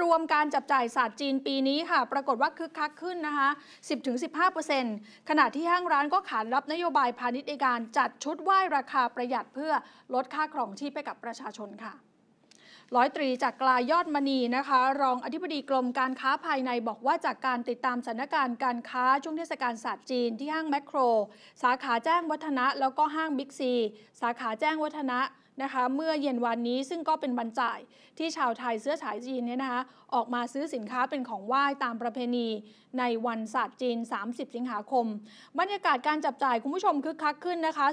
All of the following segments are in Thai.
รวมการจับจ่ายศาสตร์จีนปีนี้ค่ะปรากฏว่าคึกคักขึ้นนะคะ 10-15%ขณะที่ห้างร้านก็ขานรับนโยบายพาณิชย์ในการจัดชุดไหว้ราคาประหยัดเพื่อลดค่าครองชีพไปกับประชาชนค่ะ ร้อยตรีจากกลายยอดมณีนะคะ รองอธิบดีกรมการค้าภายในบอกว่าจากการติดตามสถานการณ์การค้า ช่วงเทศกาลศาสตร์จีนที่ห้างแมคโคร สาขาแจ้งวัฒนะ แล้วก็ห้างบิ๊กซี สาขาแจ้งวัฒนะนะคะเมื่อเย็นวันนี้ซึ่งก็เป็นวันจ่ายที่ชาวไทยเสื้อสายจีนเนี่ยนะคะออกมาซื้อสินค้าเป็นของไหว้ตามประเพณีในวันศาสตร์จีน 30 สิงหาคม บรรยากาศการจับจ่ายคุณผู้ชมคึกคักขึ้นนะคะ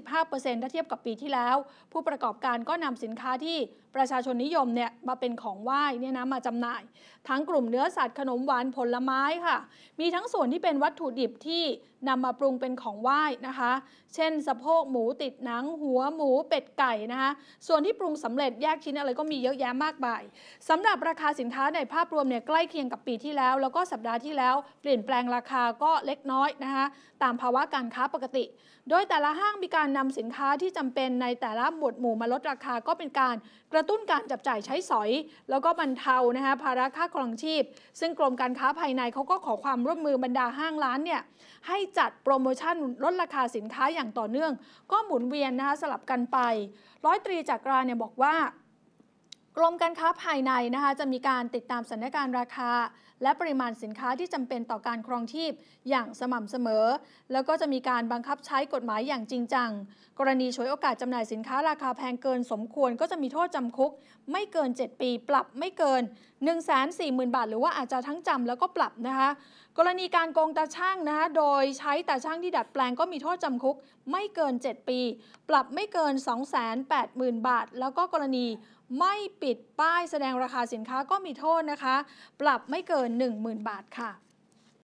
10-15%ถ้าเทียบกับปีที่แล้ว ผู้ประกอบการก็นำสินค้าที่ประชาชนนิยมเนี่ยมาเป็นของไหว้เนี่ยนะมาจำหน่าย ทั้งกลุ่มเนื้อสัตว์ขนมหวานผลไม้ค่ะ มีทั้งส่วนที่เป็นวัตถุดิบที่นำมาปรุงเป็นของไหว้นะคะ เช่น สะโพกหมูติดหนัง หัวหมูเป็ดไก่นะคะส่วนที่ปรุงสำเร็จแยกชิ้นอะไรก็มีเยอะแยะมากมาย สำหรับราคาสินค้าในภาพรวมเนี่ยใกล้เคียงกับปีที่แล้ว แล้วก็สัปดาห์ที่แล้ว เปลี่ยนแปลงราคาก็เล็กน้อยนะคะตามภาวะการค้าปกติ โดยแต่ละห้างมีการนำสินค้าที่จำเป็นในแต่ละหมวดหมู่มาลดราคาก็เป็นการกระตุ้นการจับจ่ายใช้สอย แล้วก็บรรเทานะคะภาระค่าครองชีพ ซึ่งกรมการค้าภายในเขาก็ขอความร่วมมือบรรดาห้างร้านเนี่ยให้จัดโปรโมชั่นลดราคาสินค้าอย่างต่อเนื่องก็หมุนเวียนนะคะสลับกันไปร้อยตรีจักราเนี่ยบอกว่ากรมการค้าภายในนะคะจะมีการติดตามสถานการณ์ราคา และปริมาณสินค้าที่จำเป็นต่อการครองชีพอย่างสม่ำเสมอ แล้วก็จะมีการบังคับใช้กฎหมายอย่างจริงจังกรณีฉวยโอกาสจำหน่ายสินค้า ราคาแพงเกินสมควร ก็จะมีโทษจำคุก ไม่เกิน 7 ปีปรับไม่เกิน140,000 บาทหรือว่าอาจจะทั้งจำแล้วก็ปรับนะคะ กรณีการโกงตาช่างนะคะ โดยใช้ตาช่างที่ดัดแปลงก็มีโทษจำคุก ไม่เกิน 7 ปี ปรับไม่เกิน 280,000 บาท แล้วก็กรณีไม่ปิดป้ายแสดงราคาสินค้าก็มีโทษนะคะ ปรับไม่เกิน 10,000 บาทค่ะ